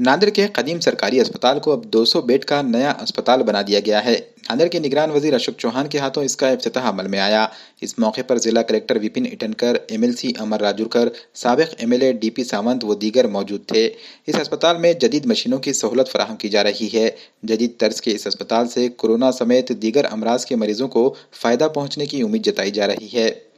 नांदर के कदीम सरकारी अस्पताल को अब 200 बेड का नया अस्पताल बना दिया गया है नांदर के निगरान वजीर अशोक चौहान के हाथों इसका अफ्ताह अमल में आया इस मौके पर जिला कलेक्टर विपिन इटनकर एमएलसी अमर राजुरकर सबक एमएलए डीपी सावंत व दीगर मौजूद थे इस अस्पताल में जदीद मशीनों की सहूलत फराहम की जा रही है जदीद तर्ज के इस अस्पताल से कोरोना समेत दीगर अमराज के मरीजों को फ़ायदा पहुँचने की उम्मीद जताई जा रही है